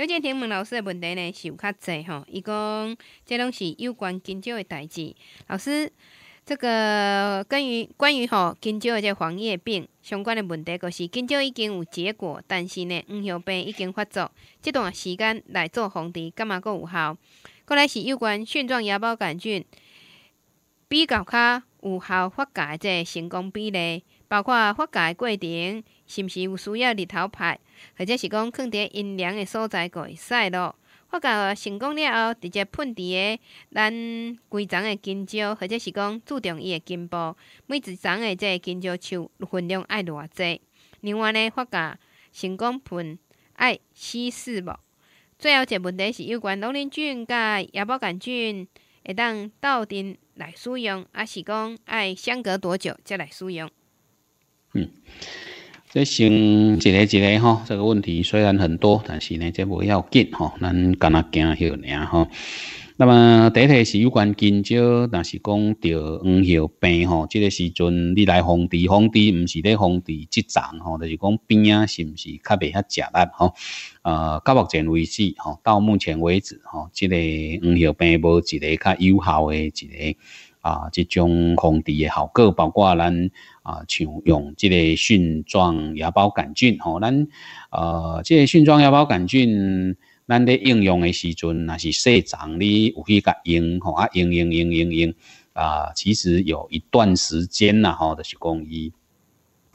刘建廷问老师的问题呢是有较侪吼，伊讲这拢是有关金蕉的代志。老师，这个关于关于吼金蕉的这黄叶病相关的问题，都是金蕉已经有结果，但是呢黄叶病已经发作，这段时间来做防治干嘛够有效？过来是有关线状芽孢杆菌。比较较有效发芽即成功比例，包括发芽过程是毋是有需要日头晒，或者是讲放伫阴凉的所在会使咯。发芽成功了后，直接喷伫个咱规丛的金蕉，或者是讲注重伊的根部。每一丛的即金蕉树分量爱偌济。另外呢，发芽成功喷爱稀释无。最后一个问题，是有关农林菌甲野孢杆菌。会当到阵来使用，还是讲爱相隔多久才来使用？嗯，这先一个一个吼，这个问题虽然很多，但是呢，这不要紧吼，咱干阿惊许样吼。那么第个是有关今朝，那是讲钓黄喉病吼，这个时阵你来防治防治，毋是咧防治即层吼，就是讲边啊是毋是较比较食力吼？呃，到目前为止吼，到目前为止吼，这个黄喉病无一个较有效诶一个啊，即种防治诶效果，包括咱啊，像用即个蕈状芽孢杆菌吼，咱呃，即个蕈状芽孢杆菌。咱在应用的时阵，若是细长你有去甲用吼啊，用用用用用啊，其实有一段时间啦吼，就是讲伊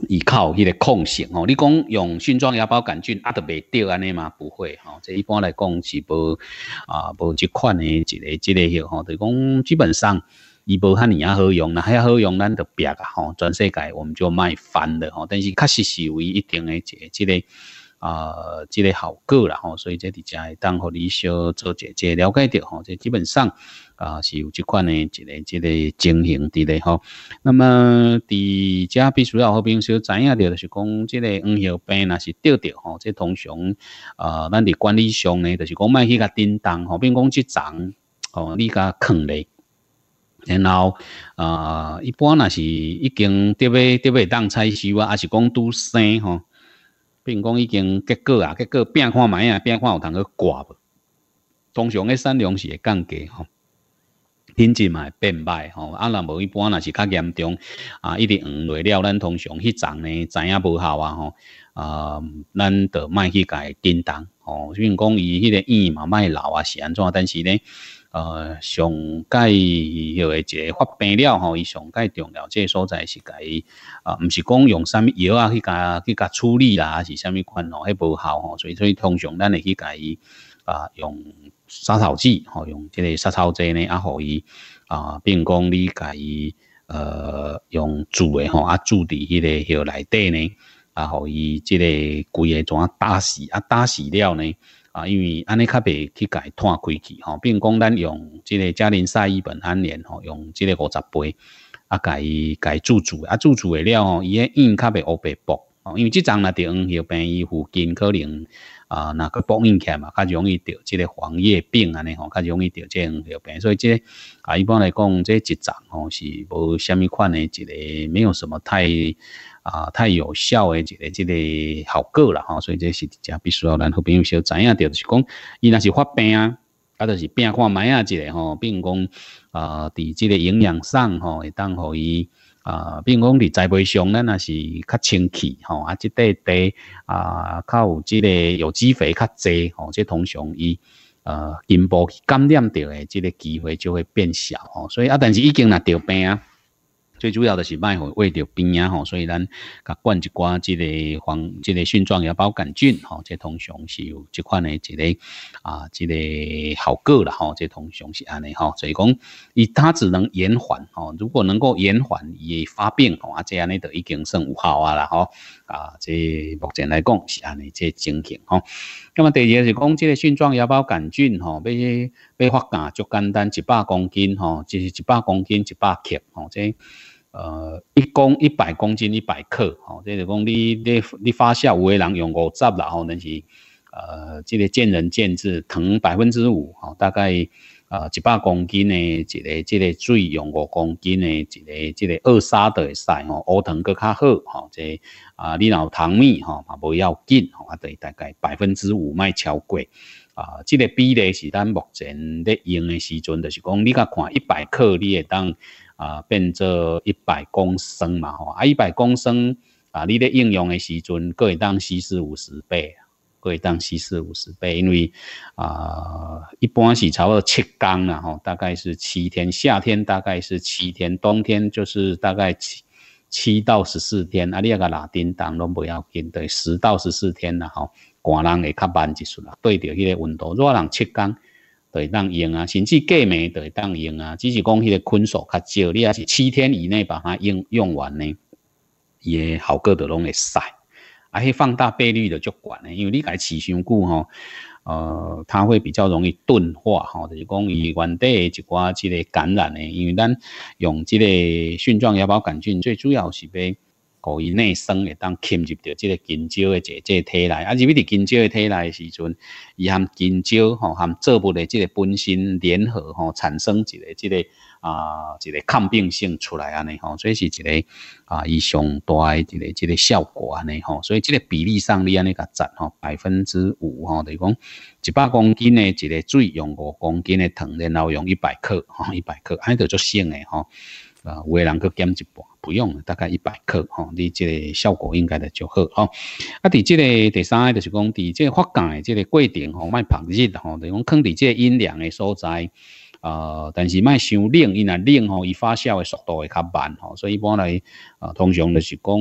依靠迄个抗性吼。你讲用新装芽孢杆菌，啊，都袂掉安尼吗？不会吼，这一般来讲是无啊，无即款的一个一个许吼，就讲基本上伊无遐尔好用，那遐好用咱就别啊吼，全世界我们就卖翻的吼。但是确实是有一定的即个。啊，这个效果啦吼，所以在底下当，互你小做者者了解到吼，这基本上啊是有这款诶一个、即个情形伫咧吼。那么伫遮必须要和平小知影到，就是讲这个黄有病若是着着吼。这通常啊，咱的管理上呢，就是讲莫去甲叮当吼，并讲即丛吼，你甲坑咧。然后啊，一般若是已经跌要跌要当采收啊，还是讲拄生吼。比如讲已经结果啊，结果变看物啊，变看有通去挂无？通常咧产量是会降低吼，品质嘛会变歹吼。啊，若无一般，若是较严重啊。一直黄落了，咱通常迄长呢，知影无效啊吼。啊，咱着卖去甲伊叮当吼。虽然讲伊迄个叶嘛卖老啊是安怎，但是呢。呃，上盖迄个一个发病了吼，伊上盖重要，即个所在是介，啊，毋是讲用什么药啊去甲去甲处理啦，还是什么款吼，迄无效吼，所以所以通常咱会去介伊啊，用杀草剂吼，用即个杀草剂呢，啊，互伊啊，并讲你介伊呃，用煮诶吼啊，煮伫迄个药内底呢，啊，互伊即个规个的啊打死啊，打死了呢。啊，因为安尼较袂去甲伊摊开去吼，并讲咱用即个嘉林赛伊苯安联吼，用即个五十倍啊，甲伊甲伊注注啊，注注诶了吼，伊个印较袂乌白薄吼，因为即张若伫黄叶病伊附近可能。啊，那个应起来嘛，较容易得这个黄叶病安尼吼，较容易得这样条病，所以这啊，一般来讲，这一丛吼是无虾米款诶这个没有什么太啊太有效诶，这个这个好过了吼。所以这是家必须要，咱好朋友小知影就是讲伊若是发病啊，啊，就是病看埋啊，一个吼，并讲啊，伫这个营养上吼会当互伊。啊，比如讲你栽培上，咱也是较清气吼，啊，即块地啊，较有即个有机肥较侪吼，即通常伊呃根部感染着的即个机会就会变小吼，所以啊，但是已经若着病啊。最主要的是卖好，为着病啊吼，所以咱甲灌一寡，即个黄，即个菌状芽孢杆菌吼，即通常是有即款的，一个啊，即个好果啦吼，即通常是安尼吼，所以讲，以它只能延缓吼，如果能够延缓，以发病吼啊，即安尼都已经算有效啊啦吼啊，即目前来讲是安尼，即情形吼。那么第二个是讲即个菌状芽孢杆菌吼，要要发干就简单，一百公斤吼，就是一百公斤，一百克吼，即。呃，一公一百公斤一百克，吼，这就讲你你你发酵有的人用五十啦，吼，但是呃，这个见仁见智，糖百分之五，吼，大概呃一百公斤的一个这个水用五公斤的一个这个二砂的晒哦，乌糖搁较好，吼，这啊，你老糖蜜哈，嘛不要紧，吼，啊，对，大概百分之五卖超贵。啊，这个比例是咱目前在用的时阵，就是讲你甲看一百克，你会当啊变做一百公升嘛吼啊，一百公升啊，你咧应用的时阵，可会当稀释五十倍，可以当稀释五十倍，因为啊，一般是差不多七缸啦吼，大概是七天，夏天大概是七天，冬天就是大概七七到十四天啊，你那个拉丁当都不要紧，对，十到十四天啦吼。寒人会较慢一丝啦，对着迄个温度，热人七天都会当用啊，甚至过暝都会当用啊。只是讲迄个菌数较少，你也是七天以内把它用用完呢，也效果都拢会晒。而且放大倍率的就悬诶，因为你家饲伤久吼，呃，它会比较容易钝化吼，就是讲伊原底一寡即个感染呢。因为咱用即个链状芽孢杆菌最主要是要可以内生会当侵入到这个菌沼的这这体内，啊，入去伫菌沼的体内时阵，伊含菌沼吼含植物的这个本身联合吼产生一个这个啊一个抗病性出来安尼吼，所以是一个啊伊上大一个一个效果安尼吼，所以这个比例上你安尼甲占吼百分之五吼，等于讲一百公斤的这个水用五公斤的糖，然后用一百克哈一百克安著就省诶吼。啊，人克减一半，不用了，大概一百克吼，你即个效果应该的就好吼。啊，第即个第三就是讲，第即个发酵的即个过程吼，卖曝日吼，等于讲坑伫即个阴凉的所在啊，但是卖伤冷，伊若冷吼，伊发酵的速度会较慢吼，所以一般来啊，通常就是讲。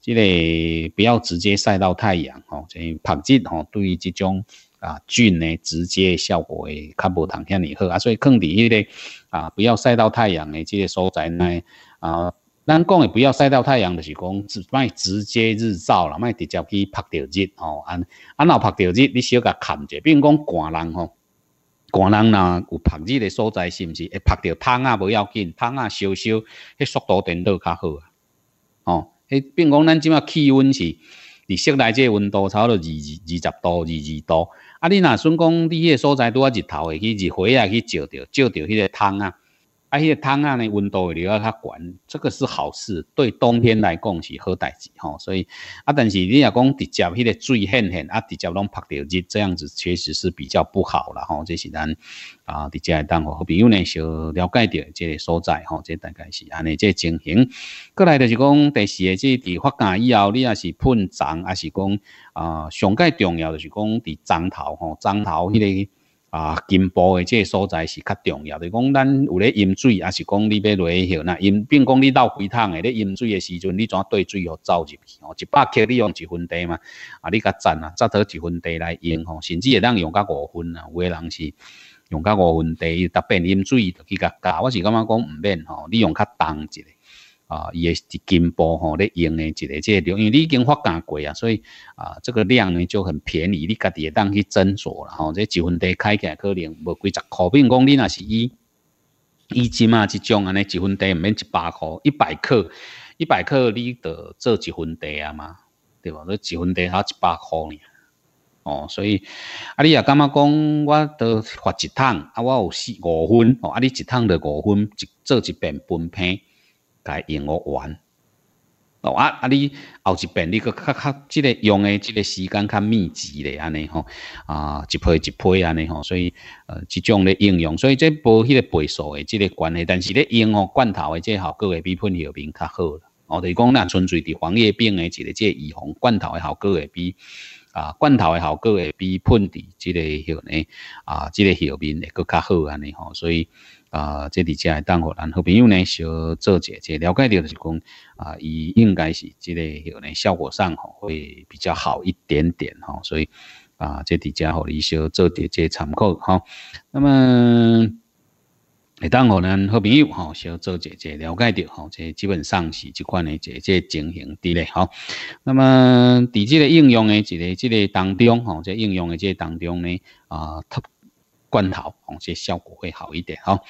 即个不要直接晒到太阳，吼，即个曝日吼，对于这种啊菌呢，直接效果会较无通向尔好啊，所以坑底呢啊，不要晒到太阳的这个所在呢啊，咱讲的不要晒到太阳就是讲，卖直接日照啦，莫直接去曝到日，吼，安安若曝到日，你小甲盖者，比如讲寒人吼，寒人呐，有曝日的所在是毋是会曝到窗啊？无要紧，窗啊烧烧，迄速度点都较好。诶，变讲咱即马气温是，伫室内即个温度差了二二二十度、二二度，啊！你若算讲你迄个所在拄啊日头去，日回啊去照着照着迄个窗啊。啊，迄个汤啊，呢温度会流啊较悬，这个是好事，对冬天来讲是好代志吼。所以啊，但是你若讲直接迄个水很很啊，直接拢曝着日，这样子确实是比较不好啦吼。这是咱啊，直接当好朋友呢小了解着这个所在吼，这大概是安尼这情形。过来就是讲，第四个即伫发干以后，你也是喷脏，还是讲啊，上个重要就是讲伫脏头吼，脏头迄个。啊，金部的这个所在是较重要，就讲咱有咧饮水，也是讲你要落去吼，那饮，并讲你到几桶的咧饮水的时阵，你怎对水哦走入去？哦，一百克你用一分茶嘛，啊，你较赞啊，只讨一分茶来用吼，甚至会当用较五分啊。有的人是用较五分茶，特别饮水就去加。我是感觉讲毋免吼，你用较重一点。啊，伊诶是进步吼，咧用诶一个即个量，因为你已经发价贵啊，所以啊，这个量呢就很便宜，你家己也当去斟酌啦吼。即一分袋开起来可能无几十箍，比如讲你若是伊伊即嘛即种安尼一分袋毋免一百箍，一百克，一百克你着做一分袋啊嘛，对无？你一分袋还一百箍呢？哦，所以啊，你也感觉讲我着发一趟啊，我有四五分，哦啊，你一趟着五分，一做一遍分批。来用我玩，哦啊啊！你后一遍你佮较，即个用的即个时间较密集的安尼吼，啊一批一批安尼吼，所以呃，即种咧应用，所以即无迄个倍数的即个关系，但是咧用吼罐头的即效果会比喷药瓶较好。哦，就是讲，呐纯粹伫黄叶病的一个即预防，罐头的效果会比。啊，罐头的效果会比喷滴即个迄个啊，之个效面会更较好安尼吼，所以啊，这底家会当互咱好朋友呢，小做者者了解到就是讲啊，伊应该是这个迄个效果上吼会比较好一点点吼，所以啊，这底家互你小做者者参考哈，那么。会当互咱好朋友吼，小周姐姐了解着吼，即基本上是即款的姐姐情形伫咧吼。那么伫即个应用的一个即个当中吼，这应用的即个当中呢啊，罐头吼，即效果会好一点吼。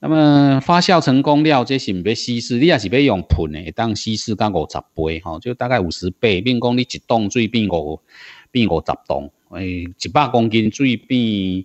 那么发酵成功了，即是毋要稀释，你也是要用盆的，会当稀释到五十倍吼，就大概五十倍，变讲你一桶水变五变五十桶，诶，一百公斤水变。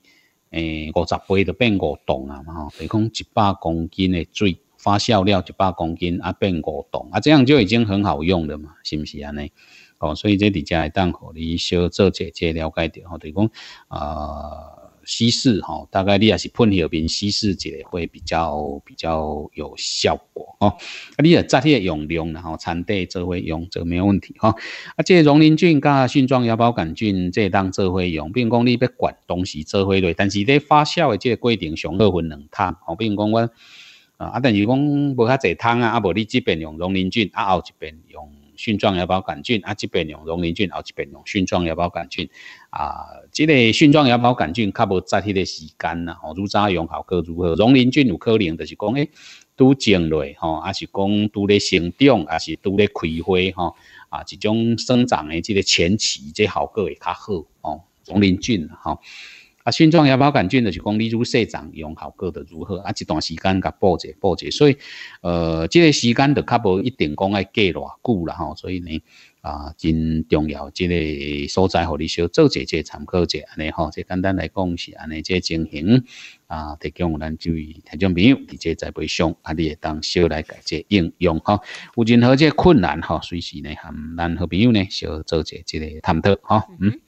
诶，五十倍就变五档啊嘛，就讲一百公斤的水发酵了，一百公斤啊变五档啊，这样就已经很好用了嘛，是不是安尼？哦，所以这底下会当，互你小做姐姐了解着吼，就讲啊。稀释哈，大概你也是喷喺边稀释，即个会比较比较有效果哦。啊，你啊，起天用量，然后产地做会用，这个没有问题哈。啊，这溶磷菌加菌状芽孢杆菌，这当做会用。比如讲，你要管东西做会对，但是咧发酵的这个过程上二分两汤。好，比如讲我啊，啊，但是讲无较济汤啊，啊，无你即边用溶磷菌，啊后一边用菌状芽孢杆菌，啊即边用溶磷菌，后一边用菌状芽孢杆菌。啊，即个菌状芽孢杆菌较无在迄个时间呐，吼，愈早用效果如何？溶磷菌有可能就是讲，诶拄进落吼，也是讲，拄咧生长，也是拄咧开花哈，啊，一种生长的这个前期，这效果会较好哦。溶磷菌哈，啊，菌状芽孢杆菌就是讲，你愈细长用效果的如何，啊，一段时间甲补持补持，所以，呃，即个时间就较无一定讲要过偌久啦，吼，所以呢。啊，真重要，即个所在，互你小做一者参考者安尼吼。即简单来讲是安尼，即情形啊，提供咱注意听众朋友直接在培上，啊，你会当小来改这应用哈。有任何即困难吼，随时呢，含咱好朋友呢，小做者即个探讨吼。嗯。